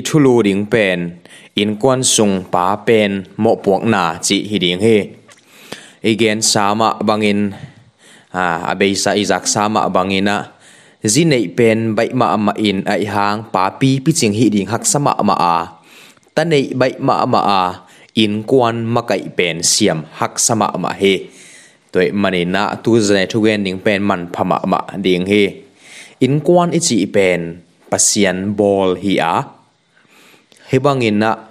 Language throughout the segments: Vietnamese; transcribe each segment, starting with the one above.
i thulu ding pen in quan sung pa pen mo puak na chi hi ding he. igen sama bangin à abeisa izak sama bangina zinei pen bai ma ma in ai hang pa pi pi ching hi ding hak sama ma a tanei bai ma ma a in quan kwan makai pen siam hak sama ma he toy mani na tu zane thu gen ding pen man phama ma ding he in quan kwan ichi pen pasian ball hi a hebangin na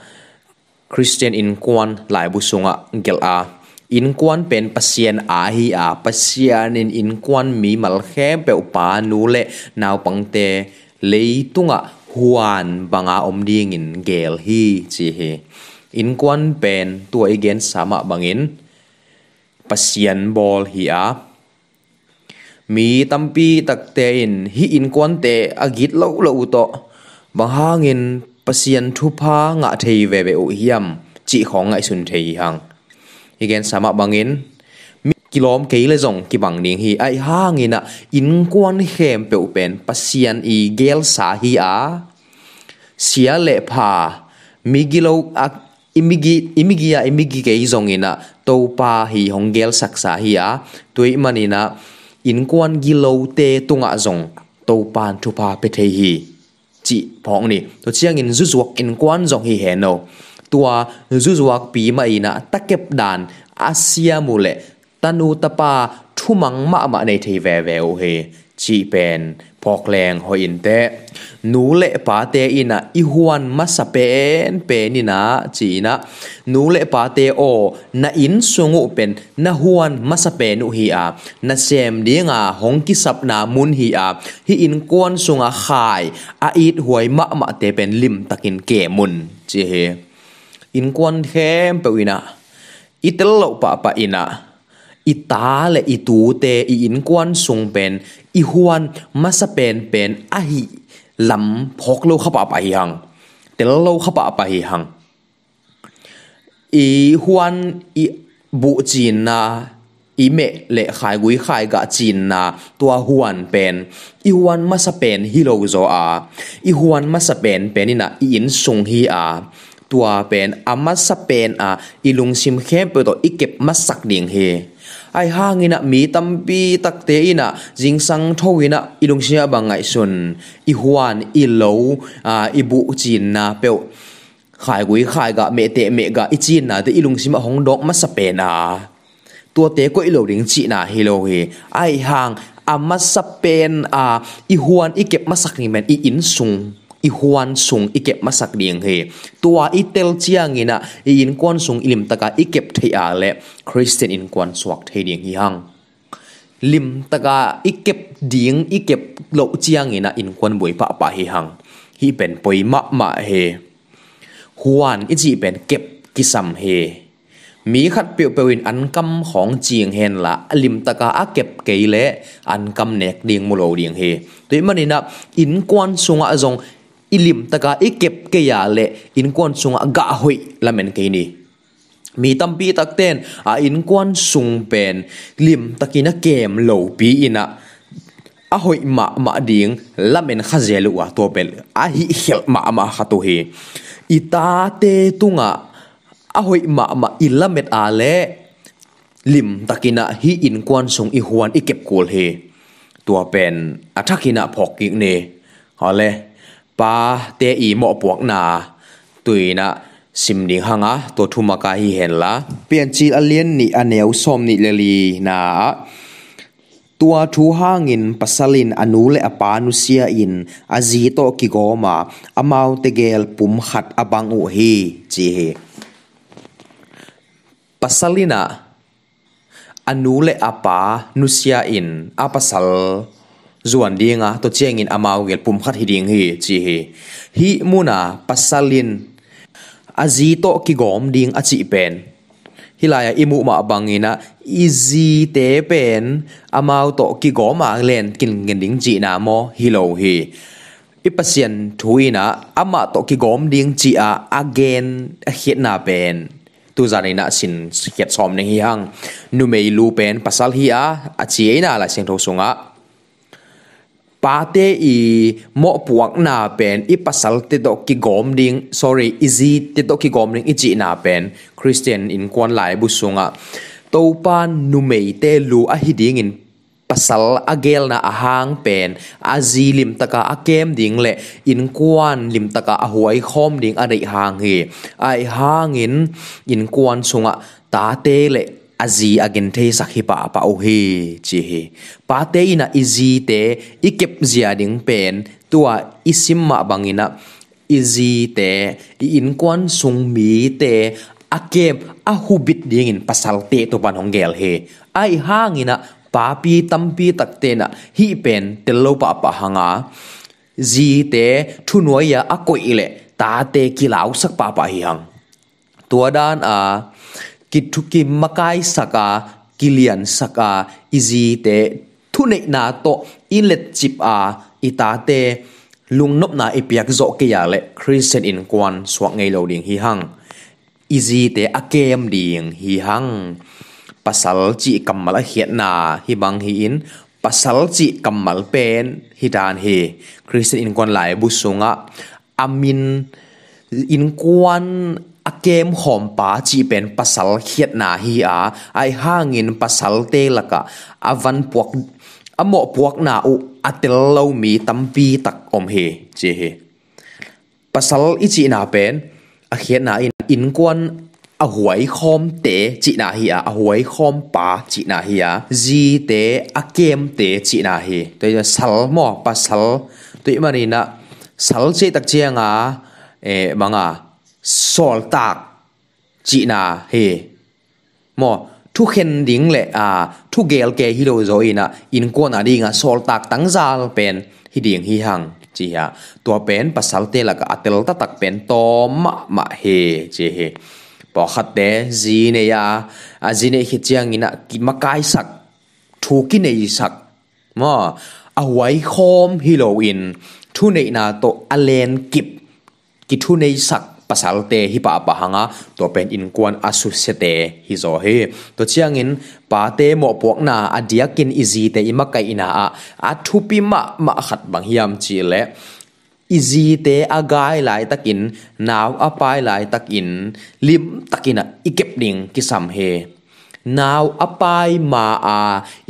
Christian in kwan lai bu sunga gel a in kwan pen pasien a hi a pasien in in kwan mi mal khe pe upa nu le naw pangte leitunga huan banga omding in gel hi chi hi in kwan pen tua igen sama bangin pasien bol hi a mi tampi takte in hi in kwan te agit lo lo to bang hangin pasian thu pha ngạ thầy về về ụ hiểm chỉ khó ngại xuân thầy hàng igen sama bangin kilom ke le zong ki bang ning hi ai ha ngina in kwan hem pe pen pasian i gel sa hi a sia le pha migilo ak à, imigi imigia à, imigi ke zong ina to pa hi hong gel sak sa hi a tui manina in kwan gilo te tunga zong to pan thu pa pe thei hi จิพองนี่ตัวเชียงอินจุจวกอินกวนจงฮีเฮนโนตัวจุจวกปีมาอีนะตะเก็บดานอาเซียมูเลตันูตะปาทุมังมะมะในเทเวเวโอเฮจีเป็นพอกแรงหอยอินเตหนูเละปาเตอินะอีฮวนมาสเปน เปนินะจีนะหนูเละปาเตโอนาอินสงูเป็นนาฮวนมาสเปนอุฮีอานาเซมเดียงาหงกิสับนามุนฮีอา ฮีอินกวนสงอาขายอาอีดหวยมะมะเตเป็นลิมตะกินเกมุนเจีเฮอินกวนเข้มเปวินะอิตลโลปะปะอินะอีตาและอีตูเตอีอินกวนสงเป็นอีฮวนมาสเป็นเป็นอะหิลำพกโลขปะปะหิหังแต่โลขปะปะหิหังอีฮวนอีบุจีนนาอีเมเละขายกุยขายกะจีนนาตัวฮวนเป็นอีฮวนมาสเป็นฮิโลโซอาอีฮวนมาสเป็นเป็นนี่นะอีอินสงฮีอาตัวเป็นอามาสเป็นอาอีลุงซิมเข้มเปิดตัวอีเก็บมาสักเดียงเฮ ai hang ina mi tampi takte ina jing sang tho ina ilung sia bangai sun i huan i lo a i bu chin na pe khai gui khai ga me te me ga i chin na te ilung sima hong dok ma sa pe na tua te ko i lo ring chi na hi lo hi ai hang a ma sa pen a i huan i kep ma sak ni men i in sung i huan sung i kep masak ding he tua i chiang ina i in sung ilim taka i kep thei a le christian in kwan suak thei ding hi hang lim taka i kep ding i kep lo chiang ina in kwan boi pa pa hi hang hi pen poi ma ma he huan i chi pen kep he mi khát biểu biểu in cam hong chiang hen là lim ta á kẹp cây lệ ăn cam nẹt điên mồ lồ điên hề tuy mà nè in quan sung á dòng ilim taka ikep keya le in sung sunga ga hoi lamen ke ni mi tampi takten a in kwan sung pen lim takina kem lo pi ina a hoi ma ma ding lamen khazelu wa to pel a hi hel ma ma khatu hi ita te tunga a hoi ma ma ilamet a le lim takina hi in kwan sung i huan ikep kul hi tua pen athakina phok ki ne hale ป้าเตอีหมอปวกนาตุยนะสิมนิงหังะตัวทุมากาฮีเห็นละเปลี่ยนจีอเลียนนี่อเนวสมนิเลลีนาตัวทูห่างินปัสลินอนุเลอปานุเซียอินอาจีโตกิโกมาอามาวเตเกลปุ่มขัดอบังอุฮีจีเฮปัสลินะอนุเลอปานุเซียอินอาปัสล zuan dinga to chengin amau gel pum khat hiding hi chi hi hi muna pasalin azi to ki gom ding achi pen hilaya imu ma bangina izi te pen amau to ki goma len kin ngending chi na mo hilo hi ipasien thuina ama to ki gom ding chi a again a hit na pen tu zani na sin hiat som ne hi hang nu mei lu pen pasal hi a achi na la sing tho sunga pate i mo puak na pen i pasal te do ki gom ding sorry easy te do ki gom ding i chi na pen christian in kwan lai bu sunga to pa nu mei te lu a hiding in pasal agel na ahang pen azilim lim taka akem ding le in kwan lim taka a huai khom ding a dei hang hi ai hang in in kwan sunga ta te le azi agen the sakhi pa pa o hi chi hi pa te ina izi te ikep zia ding pen tua isimma bangina izi te i in kwan sung mi te akep a hubit ding in pasal te to ban hongel he ai hangina papi tampi taktena hi pen telo pa pa hanga zi te thu a koi ile ta te kilau sak pa pa hi hang tua dan a ki thuki makai saka kilian saka izi te thunei na to inlet chip a ita te lung nop na ipiak zo ke ya le christian in kwan swak ngei lo ding hi hang izi te akem ding hi hang pasal chi kamal a hiat na hi bang hi in pasal chi kamal pen hi dan he. christian in kwan lai bu sunga amin in kwan a kem hom pa chi pen pasal khiet na hi a ai hangin pasal te laka avan puak amo puak na u atel lo mi tampi tak om he che he pasal ichi na pen a khiet na in in kwan a huai khom te chi na hi a a huai khom pa chi na hi a zi te a kem te chi na hi toi sal mo pasal toi na sal che tak chianga e eh, manga สอลตากจีนาเฮมอทุกเห็นดิ้งเลยอ่าทุกเกลเกฮิโรโซอินะอินกวนอะไรเงาสอลตากตั้งจาลเป็นฮิดิ้งฮิฮังจีฮะตัวเป็นภาษาเตลักอัตเลตัตักเป็นตอมะมะเฮจีเฮปอขัดเดจีเนียอาจีเนฮิจียงอินะกิมะกายสักทุกินเนยสักมอเอาไว้คอมฮิโรอินทุนเนนาโตอเลนกิบกิทุเนยสัก pasalte hi pa pa hanga to pen in kwan asu se te hi zo he, to chiang in pa te mo pok na adiakin izi te ima kai ina a a thupi ma ma khat bang hiam chi le izi te agai lai takin naw apai lai takin lim takina ikep ning kisam he naw apai ma a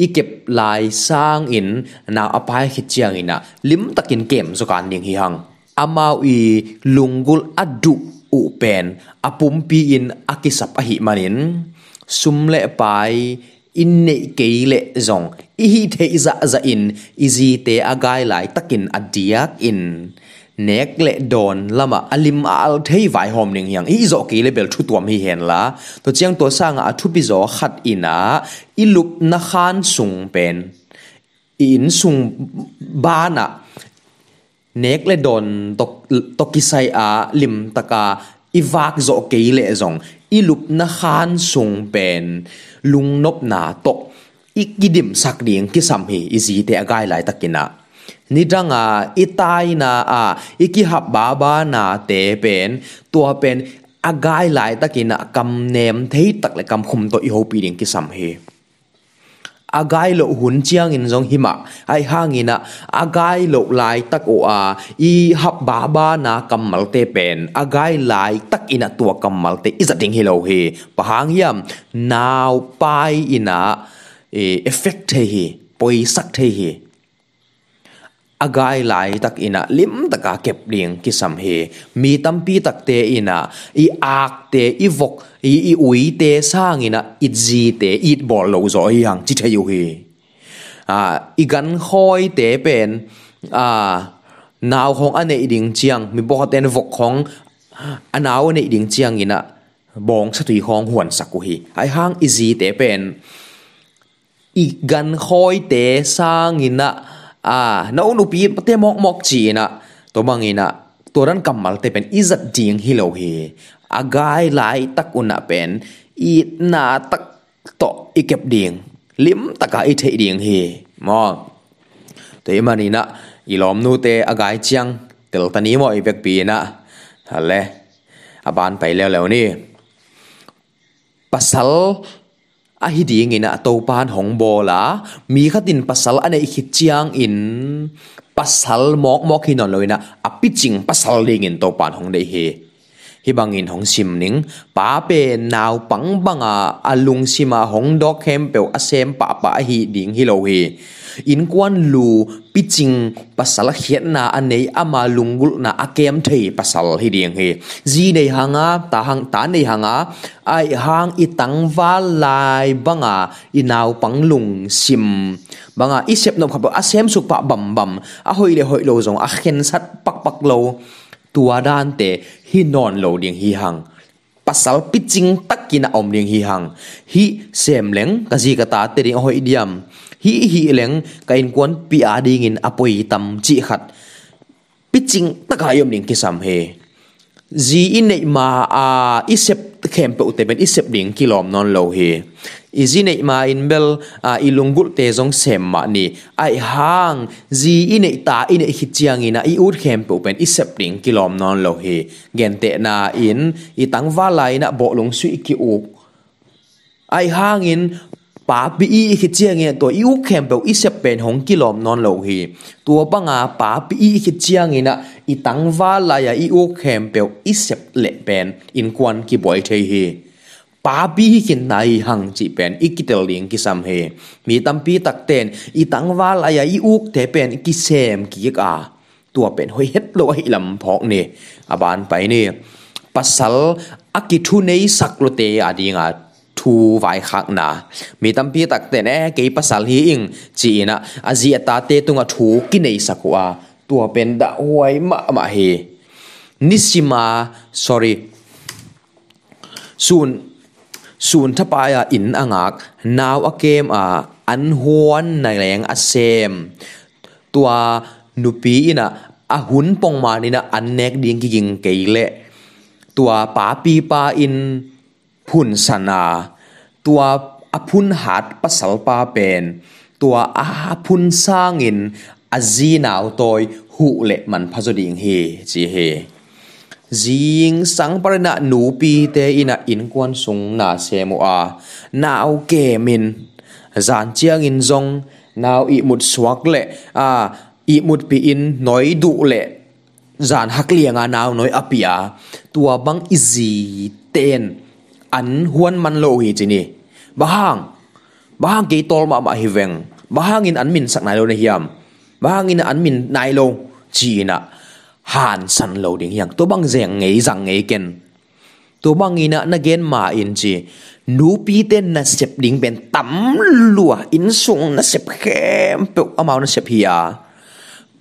ikep lai sang in naw apai khichiang ina lim takin kem zokan ning hi hang amau i lungul adu u pen apumpi in akisap ahi manin sumle pai in ne keile zong ihi te za za in izi te agai lai takin adiak in nek le don lama alim al thei vai hom ning yang i zo ki level thu tuam hi hen la to chiang to sang a thu pi zo khat ina ilup na khan sung pen in sung bana เน็กเลดอนตกตกิไซอาลิมตะกาอีวากโจเกเลซองอีลุปนาคานสุงเป็นลุงนบนาตกอีกิดิมสักเดียงกิสัมเฮอีจีเตอากายไหลตะกินะนิดังอ่ะอีตายนาอ่ะอีกิฮับบาบานาเตเป็นตัวเป็นอากายไหลตะกินะกำเนมเทตักเลยกำคุมตัวอีโฮปีเดียงกิสัมเฮ agai lo hun chiang in zong hima ai hangina agai lo lai tak o a i hap ba ba na kamal te pen agai lai tak ina tua kamal te is a ding hi lo hi pahang yam now pai ina e effect he hi poisak he agai lai tak ina lim taka kep ding ki sam he mi tampi tak te ina i ak te i vok i i ui te sang ina it ji te it bol lo zo yang chi thayu hi à i gan khoi te pen à nào hong ane i ding chiang mi bo ten vok khong anaw ane i ding chiang ina bong sa tui hong huan sakku hi ai hang i ji te pen i gan khoi te sang ina อาน้าอุนุปีเตมอกมอกจีนะตัวบางอีนะ ตัวรันกำมัลเตเป็นอิจัดจีงฮิโลเฮอากายหลายตักอุนะเป็นอีนาตักโตอีเก็บเดียงลิมตะกาอีเทเดียงเฮ มอแต่ยอีมานีนะอีลอมนูเตอากายจียงเติลตันีมอีเปกปีนะฮัลเลอาบานไปแล้วแล้วนี่ปัสสาลอาฮิดีงินะตัวปานหงโบลามีขัดินภาษาอันไหนขิดจียงอินพัสาหมอกมอกหินนนเลยนะอภิจิงภาษาลิงินตัวปันหงได้เฮ bangin hong sim ning pa pe nau pang banga alung sima hong dok hem pe asem pa pa hi ding hi lo hi in kwan lu pitching pasal hian na anei ama lungul na akem thei pasal hi ding hi ji nei hanga ta hang ta nei hanga ai hang i tangwa lai banga inaw panglung sim banga isep no khap asem su pa bam bam a hoi le hoi lo zong a khen sat pak pak lo tua dan te hi non lo ding hi hang pasal pitching takina om ding hi hang hi sem leng ka ji ka ta te ding hoi diam hi hi leng ka in kwon pi a ding in apoi tam chi khat pitching takayom ding sam he ji à, in nei ma a isep khem pe ute ben isep ding kilom non lo hi izi nei ma in bel a ilungbul te jong sem ma ni ai hang ji in nei ta in nei hichiang ina i ut khem pe pen isep ding kilom non lo hi gen te na in i tang va lai na bo long sui ki u ai hang in ปาปีอีอกเจียงเงี้ยตัวอีอุเขมเปอีเสเป็นหงกิลอมนอนโลหีตัวปังอาปาปีอีอกเจียงเงี้ยนะ อีตังว่าลายอีอุเขมเปอีเสเละเป็นอินควันกิบอยเทฮีปาปีขีกินนายหังจีเป็นอีกิเลียงกิสัมเฮมีตัมปีตักเตน อีตังว่าลายอีอุกเทเป็นกิเซมกิกอาตัวเป็นหอยเฮ็ดโลไยลำพอกเนี่ยอบานไปเนี่ยปัสสลอากิทุเนยสักโลเตอดีงา thu vai khắc na mi tam pi tak te ne ke pasal hi ing chi na azia ta te tunga thu ki nei sakwa tua pen da huai ma ma he, nisima sorry sun sun thapaya in angak naw a kem a an huan na leng a sem tua nupi ina a hun pong manina an nek ding ki ging keile tua pa pi pa in พุนสนาตัวอพุนหาดปัสลปาเป็นตัวอาพุนสร้างอินอาจีนาวตอยหูเละมันพะจดิงเฮจีเฮจิงสังปรณะหนูปีเตอินะอินกวนสุงนาเซมัวานาวเกมินจานเจียงอินจงนาวอีมุดสวักเละอ่าอีมุดปีอินน้อยดุเละจานฮักเลียงานาวน้อยอปิยาตัวบังอิจีเตน an huan man lo hi chini bahang bahang ki tol ma ma hi veng bahang in an min sak nai lo na hiam bahang in an min nai lo chi na han san lo ding hiang to bang zeng ngei zang ngei ken to bang ina na gen ma in chi nu pi ten na sep ding ben tam lua in sung na sep khem pe amao na sep hi ya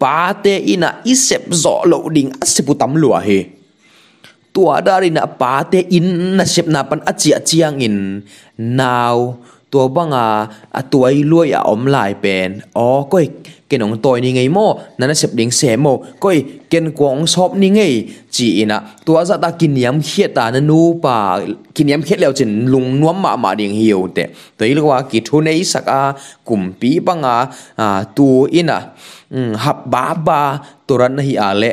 pa te ina isep zo lo ding asepu tam lua he. ตัวดารินาปาเตอินนาเชบนาปันอจิอจียงอิน นาว ตัวบังอาตัวไอ้ลวยอาอมลายเป็นอ๋อก้อเกนองตัวนี่ไงโมนั่นเสพเด้งเสมโมก็อเกนกวงชอบนี่ไงจีนะตัวจะตากินยำเขียตานนูป่า กินยำเขียแล้วจินลุงนวมมามาเดียงเหี่ยวแต่ตัวอีกว่ากิทุนไอสักอากลุ่มปีบังอาอ่าตัวอินะอืมฮับบาบาตัวรันนี่อาเล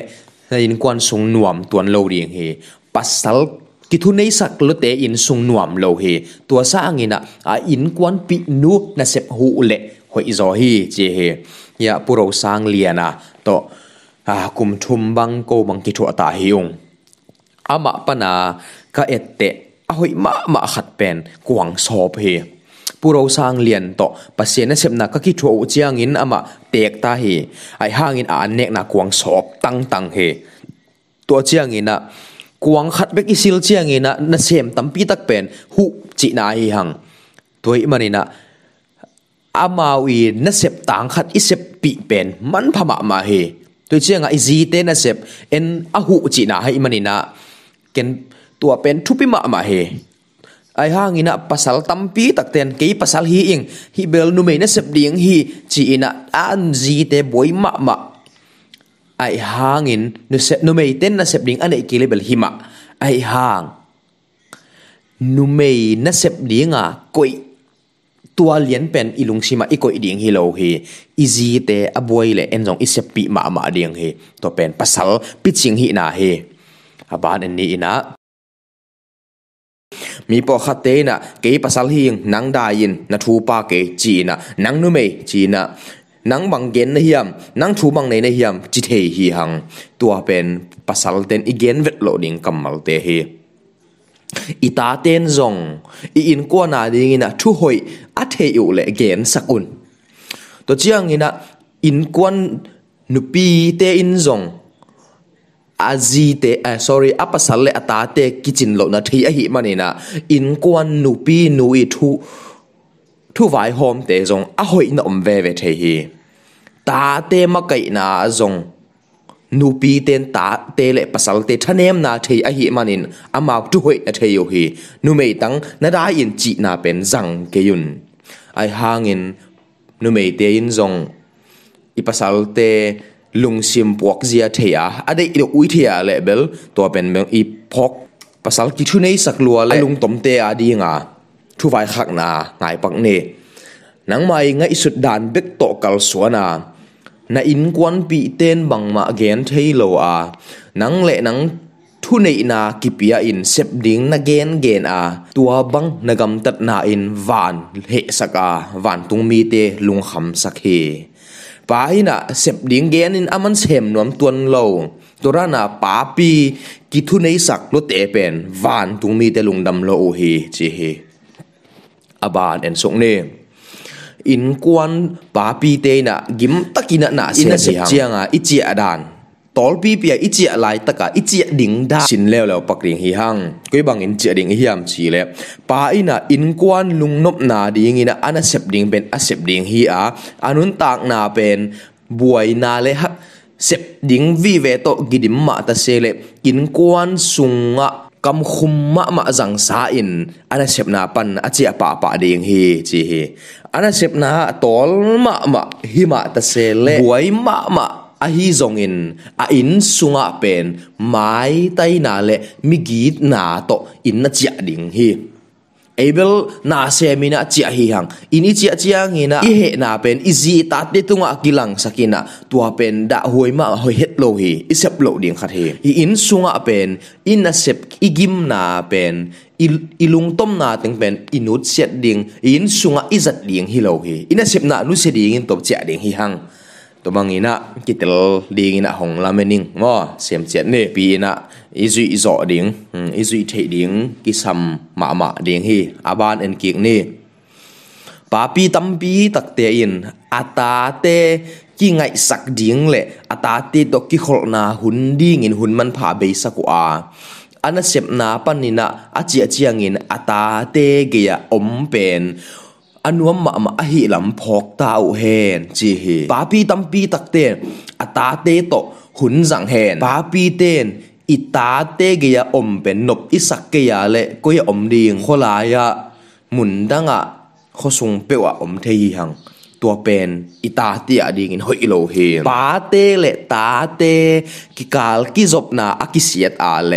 na in quan sung nuam tuan lo riêng he pasal ki thu nei sak lo te in sung nuam lo he tua sa angina a à, in quan pi nu na sep hu le hoi zo hi che he ya puro sang liana to a à, kum thum bang ko bang ki thu ta hi ung ama à, pana ka ette a hoi ma ma khat pen kuang sop he puro sang lian to pasien na sepna ka ki tho chiang in ama tek ta hi ai hang in an nek na kuang sop tang tang he to chiang ina kuang khat bek isil chiang ina na sem tampi tak pen hu chi na hi hang toy manina amawi na sep tang khat isep pi pen man phama ma he tôi chia ngại gì tên là sếp en ahu chỉ na hay mà nina ken tua pen thupi ma ma he ai hang ina pasal tampi takten ke pasal hi ing hi bel nu meina sep ding hi chi ina an ji te boi ma ma ai hangin nu se nu mei ten na sep ding ane ki lebel hi ma ai hang nu mei na sep dinga koi tua lien pen ilung sima i koi ding hi lo hi izi te aboi le enjong i sep pi ma ma ding hi to pen pasal pitching hi na hi aban en ni ina mi po kha te na ke pasal hing nang da yin na thu pa ke chi na nang nu me chi na nang bang gen na hiam nang thu bang nei na hiam chi the hi hang tua pen pasal ten igen vet lo ding kamal te hi ita ten zong i in kwa na ding ina thu hoi a the yu le gen sakun to chiang ina in kwan nupi te in zong aji te uh, eh, sorry apasal le ata te kitchen lo na thi a hi manina in kwan nupi nui thu thu vai hom te zong a hoi na om ve ve the hi ta te ma kai na zong pi ten ta te le pasal te thanem na thei a hi manin amak tu hoi na thei yo hi nu mei tang na da in chi na pen zang ke yun ai hangin nu mei te in zong ipasal te lung sim pok zia thea ade i ui thea level to pen meng i phok pasal ki thu nei sak lua le lung tom te a di nga thu vai khak na ngai pak ne nang mai ngai sut dan bek to kal suana na in kwan pi ten bang ma gen thei lo a nang le nang thu nei na kipia in sep ding na gen gen a tua bang nagam tat na in van he saka van tung mi te lung kham sak he pa hina sep ding gen in aman sem nuam tuan lo torana pa pi ki thu nei sak lo te pen van mi te lung dam lo hi chi hi aban en sok ne in kwan pa pi te na gim takina na se chianga à? ichi adan tolpi pia ichia lai taka ichia ding da sin leo leo pakring hi hang koi bang in chia ding hiam chi le pa ina in kwan lung nop na ding ina ana sep ding ben a sep ding hi a anun tak na ben buai na le ha sep ding vi ve to gidim ma ta se le in kwan sunga kam khum ma ma zang sa in ana sep na pan a chia pa pa ding hi chi hi ana sep na tol ma ma hi ma ta se le buai ma ma a hi zong in a in sunga pen mai tai na le mi git na to in na chia ding hi Abel na semina chia hi hang ini chia chia ngina i he na pen i zi ta te tunga kilang sakina tua pen da hoi ma hoi het lo hi i sep lo ding khat hi i in sunga pen in na sep i gim na pen ilung tom na teng pen inut set ding in sunga izat ding hi lo hi ina sep na nu se ding in top chia ding hi hang ตัวงี้นะกิตลดีงี้นะหงลาเมนิงมอเสียมเจียนเนปีนะอีจุยจ่อดิ้งอีจุยเทดิ้งกิซัมมามาดิ้งฮีอาบานเอ็นกิกนี่ป้าปีตั้มปีตักเตียอินอาตาเตกิไงสักดิ้งเละอาตาเตตกิขลนาหุนดิ้งินหุนมันผาเบสกุอาอันนั้นเสียบนาปันนี่นะอาเจียเจียงินอาตาเตเกียอมเป็นอนุมมาอหิลัมพอกตาเฮนจีฮีปาปีตัมปีตักเตอัตาเตโตหุนสังเฮนป้าปีเตนอิตาเตเกียอมเป็นนบอิสักเกียเละก็ยอมดีงโคลายะมุนดังอะขสุงเปวะอมเทียงตัวเป็นอิตาเตียดีงินหอยโลเฮนป้าเตเลตาเตกิกาลกิจบนาอักิเสียตอาเล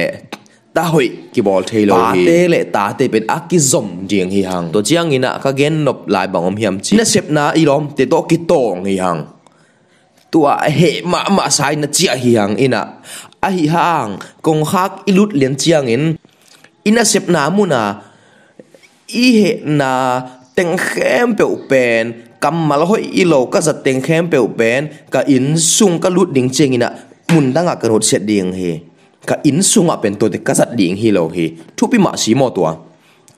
ta hủy cái bò thay lo ta tê lệ ta tê bên ác cái zom riêng hi hàng tổ chiang ina các gen nộp lại bằng om hiểm chi na xếp na y ilom te to cái tong hi hàng tua hệ mà mà sai na chia hi hàng ina a hi hàng kong khak ilut liền chiang in ina xếp na mu na i hệ na tên khem pe pen kam mal hoi y lô các zat tên khem biểu pen cả in sung các ka lut ding chengina mun danga kan hot xét ding he ka in sunga pen to te kazat ding hi lo hi thupi ma si mo tua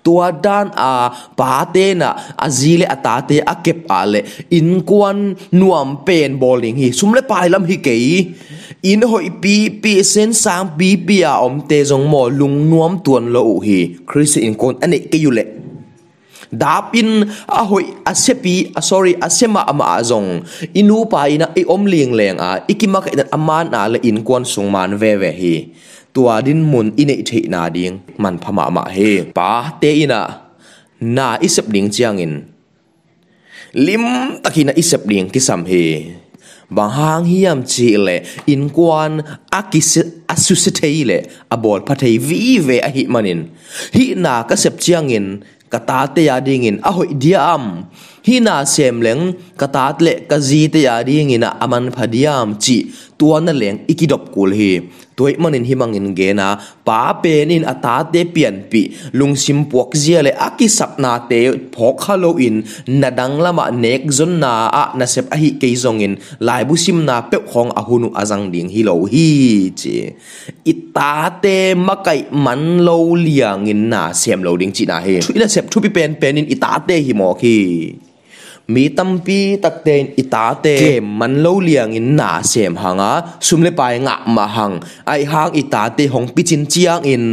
tua dan a pa te na a zile a ta te a kep a le in kwan nuam pen bowling hi sum le pai lam hi ke in hoi pi pi sen sang pi pi a om te jong mo lung nuam tuan lo hi chris in kon ane ke yu le dap in a hoi a sepi a sorry a sema ama a inu pa ina i om liang leng a ikima ka e idan aman a le in kwan sung man ve ve hi tua din mun ine thi na ding man phama ma he pa te ina na isep ding chiang in lim takina isep ding kisam he bang hang hiam chi le in kwan akis asusitei le abol pathei vi ve a hi manin hi na ka sep chiang in kata te ya ding in a hoi dia am hi na sem leng kata le ka ji te ya ding in a aman phadiam chi tuan na leng ikidop kul hi tuai manin himangin gena pa penin ata te pian pi lungsim puak zia le aki sapna te phok halo in nadang lama nek zon na a na sep a hi ke zongin lai bu sim na pe khong a hunu azang ding hi lo hi chi ita te makai man lo liang in na sem lo ding chi na he thuina sep thu pi pen penin ita te hi mo ki mi tampi tak ten ita te kem man lo liang in na sem hanga sumle pai nga ma hang ai hang ita te hong pichin chiang in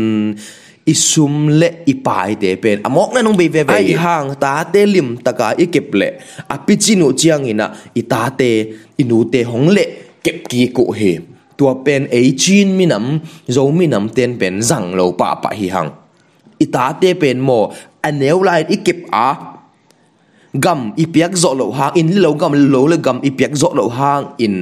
isum le ipai te pen amok na nong be ve ai hang ta te lim taka i kep le a pichinu chiang ina ita te inu te hong le kep ki ko he tua pen ei chin minam zo minam ten pen zang lo pa pa hi hang ita te pen mo aneu lai i kep a gam ipiak zo lo hang in lâu lo gam lê le gam ipiak zo lo hang in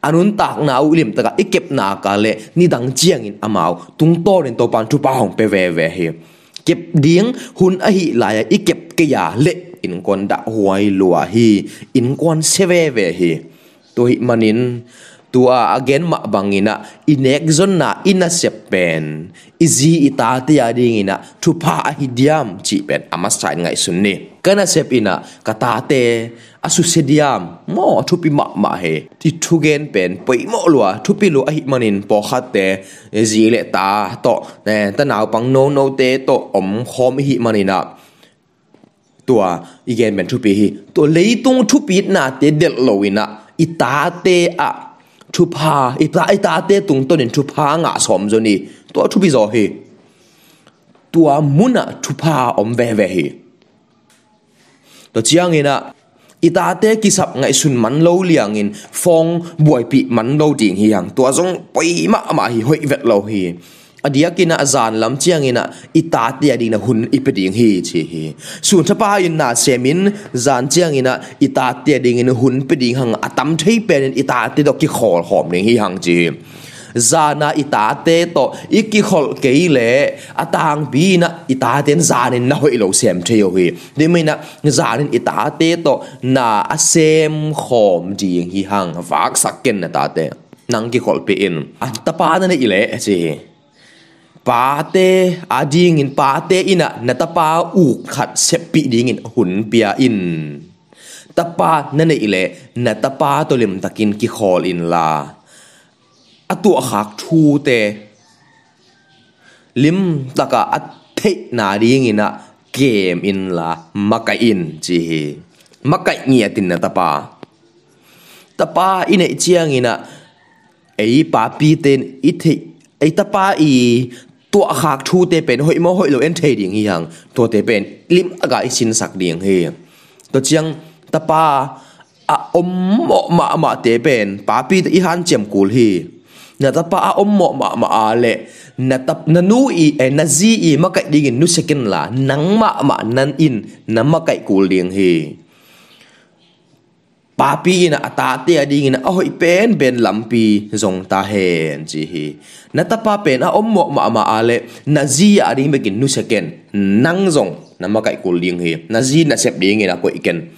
anun tak na u lim taka ikep na ka le ni dang chiang in amao tung to ren to pan thu pa hong pe ve ve he kep ding hun a hi la ya ikep ke ya le in kon da huai lua hi in kon se ve ve he, to hi manin tua again ma bangina inek zon na ina sepen izi ita ti adingina thupa ahidiam chi pen amas chain ngai sunni kana sep ina kata te asu sediam mo thupi ma ma he ti thugen pen poi mo lwa thupi lo ahi manin po khat te zi le ta to ne ta naw pang no no te to om khom hi manina ตัวอีเกนเป็นทุปีตัวเลยตรงทุปีน่ะเตเดลโลวินะอิตาเตอะทุพาอีตาอีตาเตตุงต้นทุพางะสมจนีตัวทุพิโซฮีตัวมุนะทุพาอมเวเวฮีตัวเจียงเงินะอีตาเตกิสับไงสุนมันโลเลียงเงินฟองบวยปีมันโลดิ่งฮียงตัวจงไปมามาฮีหอยเวทโลฮี adiakina azan lam chiangina itati na hun ipeding hi chi hi sun thapa in na semin zan chiang chiangina itati ading in hun peding hang atam thei pen itati do ki khol hom ning hi hang chi zana itate to ikihol keile atang bina itaten zanin na hoi lo sem theo hi demina zanin te to na sem khom ding hi hang vak ken na ta te nang ki khol pe in an tapa na ile chi ปาเตอาดีงินปาเตอินะนตปาอูขัดเซปิดีงินหุนเปียอินตปานั่นเองเลนตปาตัวเล็มตะกินกิคอลอินลาอตัวขากทูเตลิมตะกะอัตเทนาดีงินะเกมอินลามักไอินจีมักไกเงียตินนตปาตปาอินเอเจียงินะไอปาปีเตนอิเทไอตปาอี tua khak thu tế bền hội mo hội lo en thei ding hi hang to te pen lim aga i sin sak ding tôi to chiang ta pa a om mo mạ ma te pen pa pi i han chem kul hi na ta pa a om mo mạ ma a le na tap na nu i e na zi i ma kai ding nu second la nang ma ma nan in na ma kai kul ding hi papi in a ta te ading in a hoi pen ben lampi zong ta hen chi hi na ta pa pen a om mo ma ma ale na zi a ding begin nu second nang zong na ma kai kul ding hi na zi na sep ding in a ko iken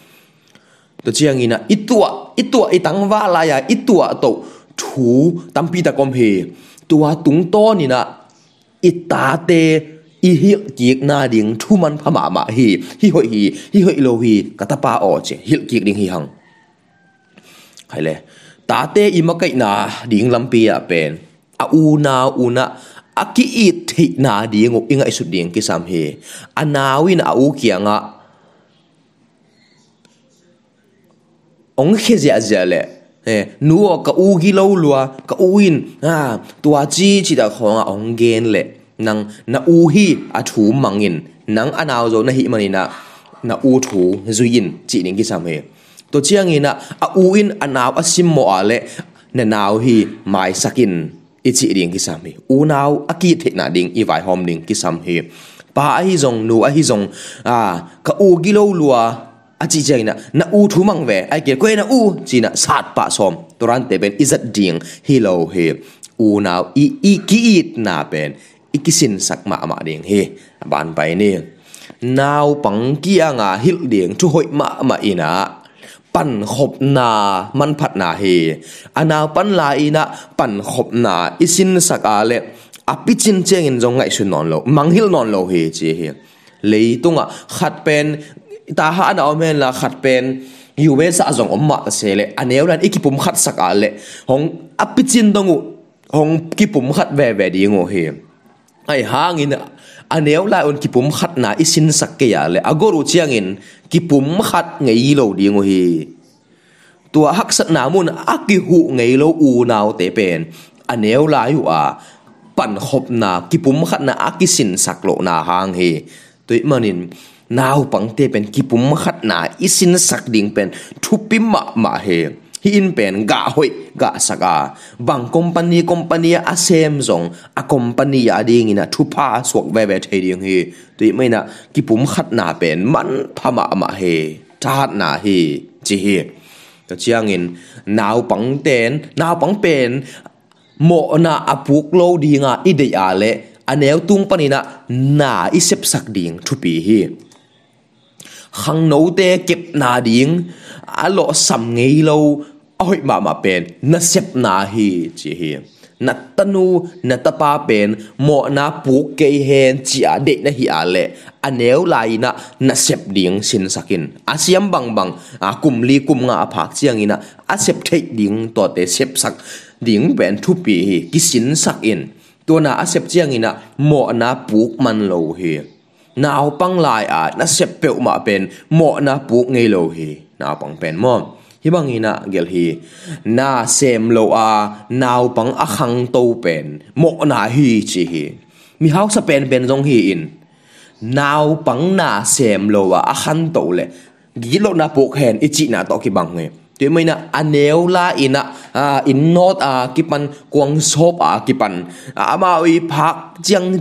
to chiang in a itua itua itang wa la ya itua to thu tampi ta kom he tua tung to ni na ita te i hi kiek na ding thu man phama ma hi hi hoi hi hi hoi lo hi katapa o che hi kiek ding hi hang hay lẽ ta im ima à, à, cái à, na ding lampi a pen na, una una a ki it thi na ding ngok inga isu ding ki sam he anawin a u kianga ong khe zia zia le nuo ka u gi lo lua ka uin à tua chi chỉ đã khó ông gen lệ nang na u hi à chú mangin nang anao rồi na hi mani na na u chú duyin chỉ nên cái sao hết ตัวเชียงอินะอาอูอินอันเอาอาซิมโมอาเลเนนาวฮีหมายสกินอิจิดิงกิสามีอูนาวอากีเทนาดิงอีไวหอมดิงกิสามฮีป้าอฮิจงนูอฮิจงอ่ากะอูกิโลลัวอาจีใจนะนะอูทุมังเวไอเกียกวยนะอูจีนะสาดปะสอมตรันเตเป็นอิจัดดิงฮีโลเฮอูนาวอีอีกีอิดนาเป็นอีกิสินสักมามาดิงเฮบานไปนี่นาวปังกี้อ่างาฮิลดิงทุหอยมามาอีนะปั่นขบนามันผัดนาเฮอนาปันลาอีนะปั่นขบนาอิสินสักอาเลอปิจินเจงินจงไงสุนนอนโลมังฮิลนอนโลเฮเจเฮเลยตุงอ่ะขัดเป็นตาฮาอันเอาเมนละขัดเป็นยูเวสอาจงอมมาตเสเลอันเอวนั้นอีกิปุ่มขัดสักอาเลของอปิจินตงูของกิปุ่มขัดแวแวดีงูเฮไอ้ฮางินอันเดียวลอนกิปุมขัดนาอิสินสักเกียร์เลยอกรูเชียงินคิปุมขัดไงยิ่โลดีงหีตัวฮักสักหนามุนอักกิหูไงโลอูนาวเตเป็นอันเดียวลอยู่อปั่นขบนาคิปุมขัดนาอักิสินสักโลนาฮางเฮตัวอมันินนาวปังเตเป็นคิปุมขัดนาอิสินสักดิ่งเป็นทุบปิมะมาเฮ hi in pen ga hoi ga saka bang company company a sem zong a company a ding ina thu pa sok ve ve the ding hi tui mai na ki pum khat na pen man phama ma he tat na hi chi hi ta chiang in nau pang ten nau pang pen mo na apuk lo dinga ide ya le anew tung panina na isep sak ding thu pi hi khăng nấu tê kịp nà điếng à lọ sầm ngây lâu ôi mà mà bền nà xếp nà hi chỉ hi u nà na tapa bền mọ nà pu ke hen chi à de nà hi à lệ le a lại nà nà xếp sep xin sin in a siam bang bang a cùm li kum nga a phak chiang nà a xếp thei ding to te xếp sak ding bền thu pi hi ki xin sak in to na a sep chiang nà mọ nà pu man lo hi nào au lại à nó sẽ biểu mà ma pen mo na pu ngei lo nào na au pang pen bằng hi bang ina gel na xem lo à, a nau pang a khang to pen mo na hi chi hi mi hau sa pen pen jong hi in nào pang na xem lo a à, a khang to le gi lo na buộc khen ít chi na to ki bang nge tuy mình à, là anel la in à in not à kipan quang shop à kipan à mà ui phak chiang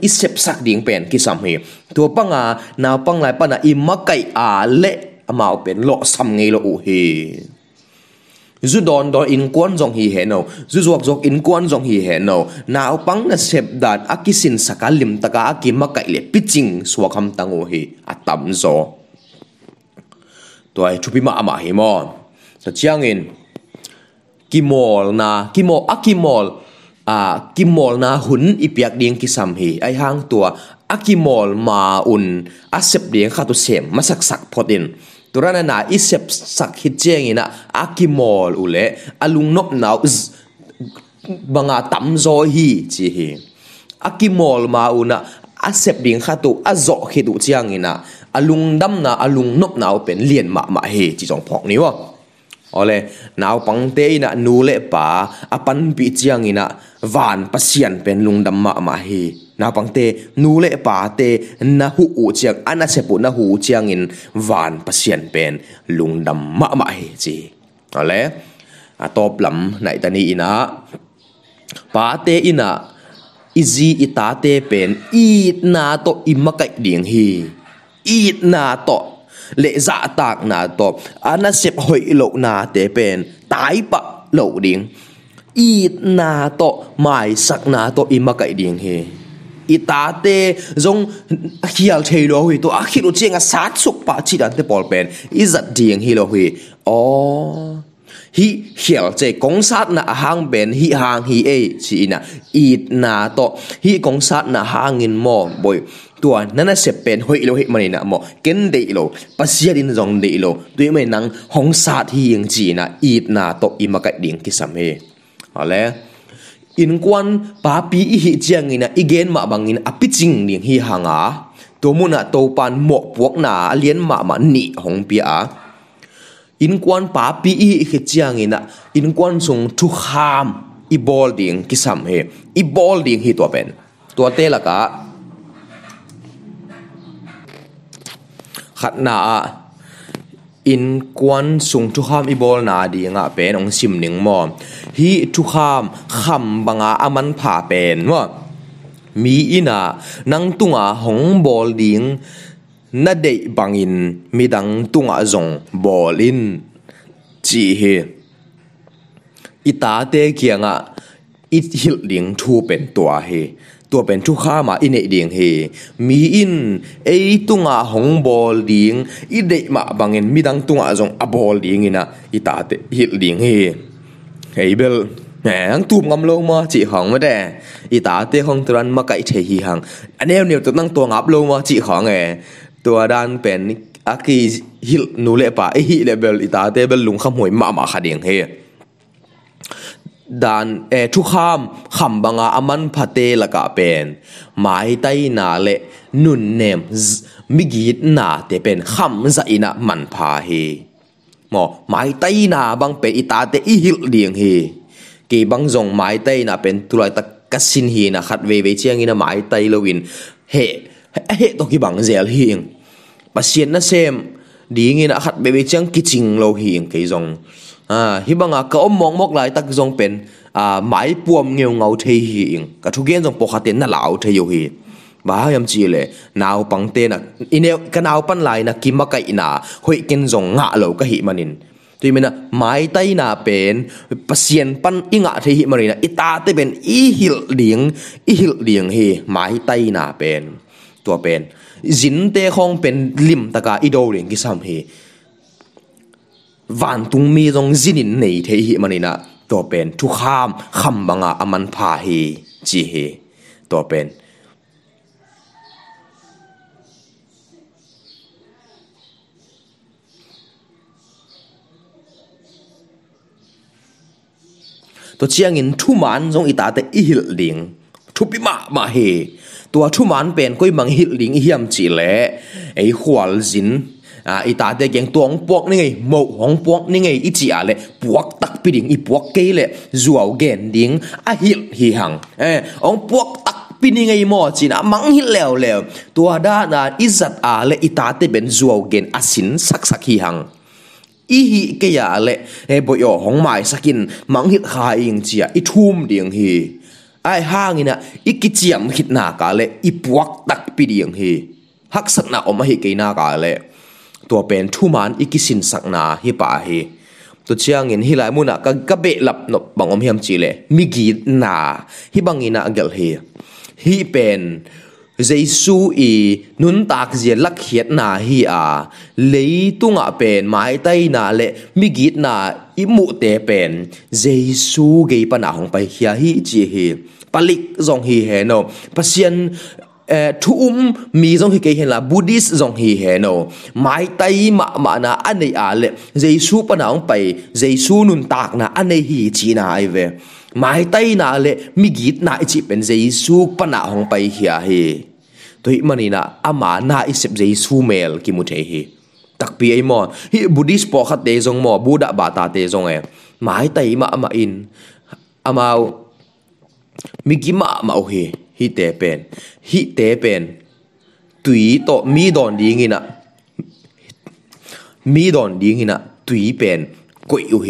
ít isep sak ding pen ki sam hi tu pang à nào pang lại pan à imakai à le mà pen lọ sam ngei lo u hi dù đòn đó in quan dòng hì hè nào dù ruột ruột in quan dòng hì hè nào nào pang là sep đạt aki sin saka lim taka aki makai le pitching suakam tango à atam zo tôi chụp mà mà hi mòn so chiangin kimol na kimo akimol a kimol na hun ipiak ding sam hi ai hang tua akimol ma un asep ding khatu sem masak sak potin turana na isep sak hit chengina akimol ule alung nok nau banga tam zo hi chi hi akimol ma una asep ding khatu azo khidu chiangina alung dam na alung nok nau pen lien ma ma hi chi jong phok ni wa ole nau pang te ina nu le pa apan pi chiang ina van pasian pen lung dam ma ma hi na pang te nu pa te na hu u chiang ana se pu na hu chiang in van pasian pen lung dam ma ma hi chi ole a top lam nai tani ina pa te ina izi ita te pen i na to imakai ding hi i na to lệ dạ tạc na to ana sep hội lo na te pen tai pa lo ding i na to mai sắc na to i ma kai ding he i ta tê zong hial thei lo hui to a khi lo chenga sát suk pa chi dan te pol pen i zat ding hì lo hui oh hi hiểu chế công sát na hang bên hi hang hi ấy chỉ na ít na to hi công sát na hang in mò bồi tua nana se pen hoi lo he mani na mo ken de lo pasia din zong de lo tu me nang hong sa thi yang chi na it na to i makai ding ki sam he ale in kwan pa pi i hi chiang ina igen ma bangin apiching ding hi hanga to mu na to pan mo puak na alien ma ma ni hong pi a in kwan pa pi i hi chiang ina in kwan song thu kham i bol ding ki sam he i bol ding hi to pen to te la ka ขัดหนาอินกวนสุงทุขามอีบอลนาดีงะเป็นองซิมหนึ่งมอมฮีทุขามคำบังอาอมันผ่าเป็นว่ามีอินานังตุงอาหงบอลดิงนาเดบังอินมีดังตุงอาจงบอลินจีเฮอิตาเตเกียงอ่ะอิฮิลดิงทูเป็นตัวเฮตัวเป็นทุกข้ามาอินเอเดียงเฮมีอินไอตุงอาหงบอลดิงอนเดมาบังเงินมีดังตุงอาจงอบอลดิงนะอิตาเตฮิลดิงเฮเฮเบลแหงตูมงำลงมาจีหังไม่ได้อิตาเตของตรันมาไก่เทฮีหังอันนี้เนี่ยตัวนั่งตัวงับลงมาจีหังไงตัวด้านเป็นอากีฮิลนูเลปะไอฮิเลเบลอิตาเตเบลลุงขโมยมามาขัดเดียงเฮ dan e thu kham kham banga aman phate laka pen mai tai na le nun nem migit na te pen kham za ina man pha hi mo mai tai na bang pe ita te i hil ding hi ki bang zong mai tai na pen tulai tak kasin hi na khat ve ve chiang ina mai tai lowin he he to ki bang zel hi ing pasien na sem ding ina khat be ve chiang kiching lo hi ing ke zong à hi bang a ka om mong mok lai tak zong pen à mãi puom nghèo ngầu thế hi in cả chú gen dòng bọc hạt tiền na lão thế yêu hi và em chỉ lệ nào bằng tên à inel cái nào pan lại na kim cái na hội kinh dòng ngạ lâu cái hi manin tuy mình là mãi tay na pen pasien pan i ngạ thế hi manin ita à, te pen i hil đieng i hil đieng hi mãi tay na pen tua pen dính te không pen lim taka i đâu đieng cái sam hi วันตุงมีตรงจินินในเทหิมันนะตัวเป็นทุกข้ามคำบังอาอมันพาเฮจีเฮตัวเป็นตัวเชียงอินทุมันทรงอิตาเตอิหิลลิงทุบิมามาเฮตัวทุมันเป็นก้อยมังหิลลิงเฮียมจีเลไอขวัลจิน à ít ta thế cái tuồng buộc này ngay mẫu hong buộc này ngay ít chỉ à lệ buộc tắc bị đình ít buộc cái lệ ruột gen đình à hiểu hi hằng eh ông buộc tắc bị đình ngay mò chỉ là mắng hiểu lèo lèo tua đa là ít giật à lệ ít ta thế bên ruột gen asin sắc sắc hi hằng ihi à ke ya le e bo yo hong mai sakin mang hit kha ing chia i à, thum ding hi ai hangina ikichiam hit na ka le i puak tak pi ding hi hak sat na oma hi ke na ka le ตัวเป็นทุมานอีกิสินสักนาฮิปาฮีตัวเชียงเงินฮิไลมุนักกะเบลับนบังอมเฮียมจีเลมิกีนาฮิบังอินาเกลฮีฮีเป็นเจสูอีนุนตากเจลักเฮียดนาฮีอาเลยตุงอ่ะเป็นไม้ใต้นาเลมิกิดนาอิมุเตเป็นเจสูเกยปนาของไปเฮียฮีจีฮีปลิกจงฮีเฮโนปัสยัน Ờ, thu um mi zong hi ke hen la buddhist zong hi he no mai tai ma ma na anei a le jesu pa na ong pai jesu nun tak na anei hi chi na ai ve mai tai na le mi git na chi pen jesu pa na hong pai hi a hi toi mani na ama na isep jesu mel ki mu the hi tak pi ai mo hi buddhist po khat te zong mo buddha ba ta te zong e mai tai ma ma in amao mi gi ma ma hi ฮิเตเป็นฮิเตเป็นตุยโตมีดอนดีงินะมีดอนดีงินะตุยเป็นกุยอยู่เฮ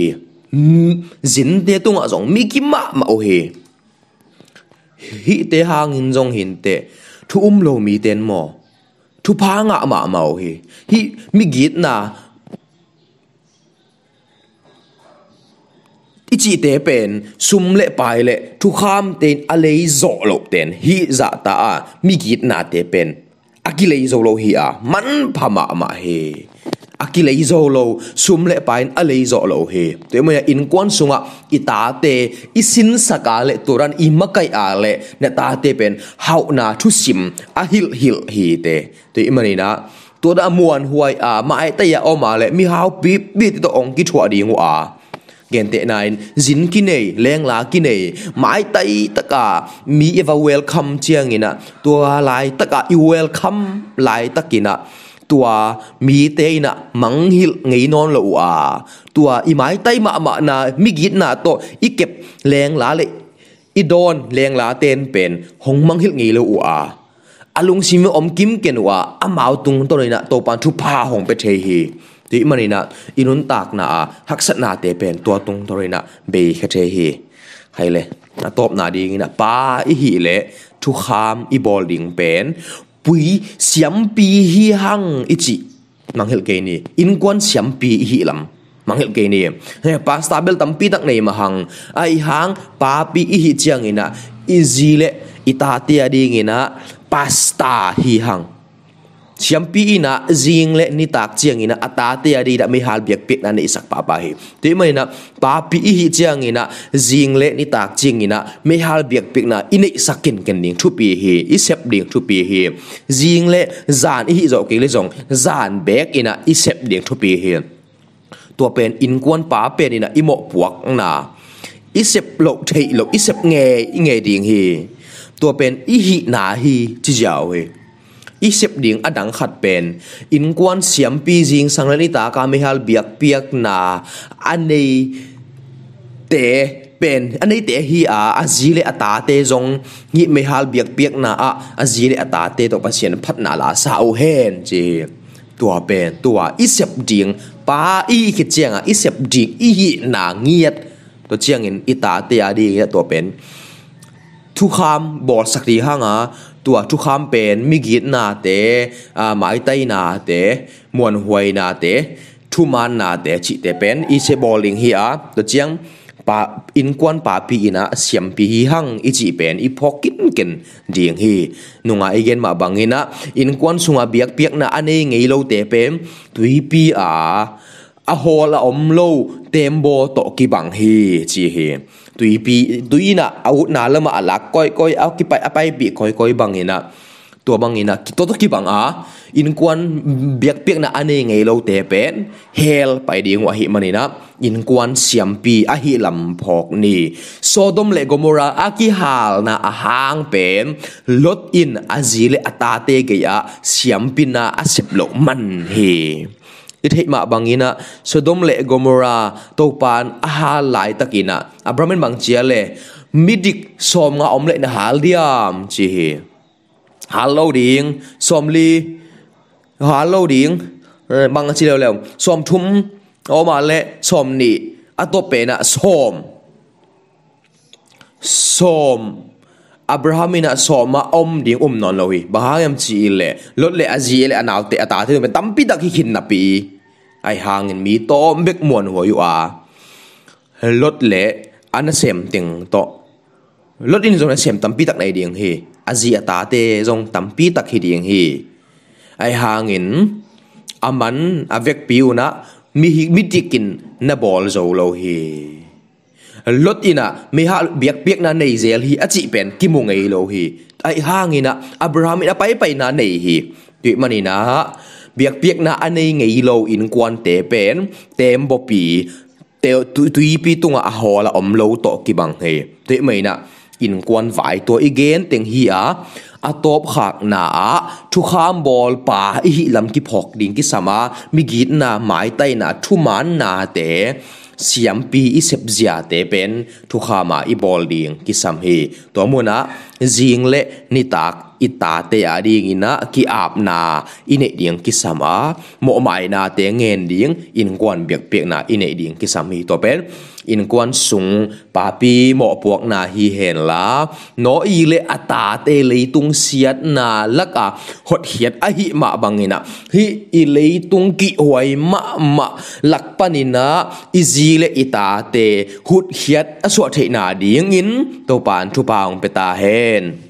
จินเตตุงอ่ะจงมีกิมะมาโอเฮฮิเตหางินจงหินเตทุอุมโลมีเตนหมอทุพางะมามาโอเฮฮิมีกิดนาอีจีเตเป็นซุมเละไปเละทุกคำเต็นอะไรจอลบเต็นฮิจะตามีกิจนาเตเป็นอากิเลยจอลฮิอามันพมามาเฮอากิเลยจอลซุมเละไปอะไรจอลเฮตัวมันอินกวนสุงะอีตาเตอีสินสกาเลตัวรันอีมะไกอาเลเนตาเตเป็นเฮานาทุสิมอาฮิลฮิลฮีเตตัวมันนี่นะตัวดามวนหวยอามาไอเตยออมาเลมีฮาวปีบีติตองกิชัวดีงัวอาเกนเตนายจินกินเอแรงลากินเอไม่ไต่ตะกามีเอวเวลคัมเชียงินะตัวลายตะกาอีเวลคัมลายตะกินะตัวมีเตนะมังหิลงนอนลัวตัวอีไม่ไต่มามานะมีกินนตัวอีเก็บแรงลาเลยอีโดนแรงลาเตนเป็นหงมังหิลงลัวออารมณ์ชิมอมกิมเกนวะามาวตุงตัวนะโตปันทุพพาหงไปเทฮี ti marina inun tak na a haksat na te pen tua tung torina be kha che hi le a top na ding na pa i hi le thu kham i bol ding pen pui siam pi hi hang chi mang hel ke ni in kwan siam pi hi lam mang hel ke ni he pa stabil tam pi tak nei ma hang ai hang pa pi i hi chiang ina easy le ita ti ading ina pasta hi hang pi ina zing le ni tak chiang ina atate ari da mi hal biak pek na ni sak pa pa hi te mai na pa pi hi chiang ina zing le ni tak chiang ina mi hal biak pek na ine sakin ken ning thu pi hi i sep ding thu pi hi zing le zan hi zo ke le zong zan bek ina i sep ding thu pi hi tua pen in kwan pa pen ina i mo puak na i sep lo thei lo i sep nge i nge ding hi tua pen i hi na hi chi jaw hi i sep ding adang khat pen in kwan siam pi jing sanglani ta ka mi hal biak piak na anei te pen anei te hi a azile ata te zong ngi mi hal biak piak na a azile ata te to pasien phat na la sa u hen chi tua pen tua i sep ding pa i ki chiang a i sep ding i hi na ngiat to chiang in ita te a di to pen thu kham bol sakri hanga ตัวทุกคำเป็นมิกิดนาเตอ่าหมายไตนาเตมวนหวยนาเตทุมันนาเตจิเตเป็นอีเซบอลิงเฮียตัวเจียงปาอินกวนปาพีนะเสียมพีหังอีจีเป็นอีพอกินกันดียงฮีนุงาอีเกนมาบังเงินะอินกวนสุงาเบียกเปียกนะอันเองไงเราเตเป็นตุยปีอา a hol a om lo tembo to ki bang hi chi hi tui bi tui na au na lama ala koi koi au ki pai apai bi koi koi bang ina tua bang ina ki to to ki bang a in kwan biak piak na ane ngei lo te pen hel pai ding wa hi manina in kwan siam pi a hi lam phok ni sodom le gomora a ki hal na a hang pen lot in a zile ata te ge ya siam pi na a sep lo man hi ít mà ithema bangina sodom le gomora topan aha ina Abraham abramen chia lệ midik som nga omle na hal diam chi hi halo ding som li hal halo ding eh, bang chia leo leo som thum om ma le som ni ato pe na som som Abrahamina soma om ding um non lohi bahayam chi ile lot le aji ile anaute ata the men tampi dak hi khin na pi ai hangin mi tom bek muan ho yu a lot le ana sem ting to lot in zong sem tampi dak nei ding hi aji ata te zong tampi dak hi ding hi ai hang hangin aman avek piuna mi hi mitikin na bol zo lo hi ลดอินะมีฮาเบียกเบียกนาในเซลฮีอจิเป็นกิมุงไงโลฮีไอฮางอินะอับราฮัมอินะไปไปนาในฮีตุยมันอินะเบียกเบียกนาอันในไงโลอินกวนเตเป็นเตมบปีเตวตุยตุยปีตุงอาฮอละอมโลโตกิบังเฮตุยไม่นะอินกวนฝ่ายตัวอีเกนเต็งฮีอาอตบหากหนาทุกขามบอลป่าอีฮิลำกิพอกดิงกิสมามีกีดนาหมายไตนาทุมานนาเต siam pi i sep zia te pen thu kha ma i bol ding ki sam hi to mu na jing le ni tak i ta te a ding ina ki ap na i ne ding ki sam a mo mai na te ngen ding in kwan biak pek na i ne ding ki sam hi to pen in quan sung pi mo puak na hi hen la no i le ata te tung siat na laka à. hot hiat a à hi ma bangina hi i leitung ki huai ma ma lak panina i zi le ita te hut hiat a à so the na ding in to pan thu paung ta hen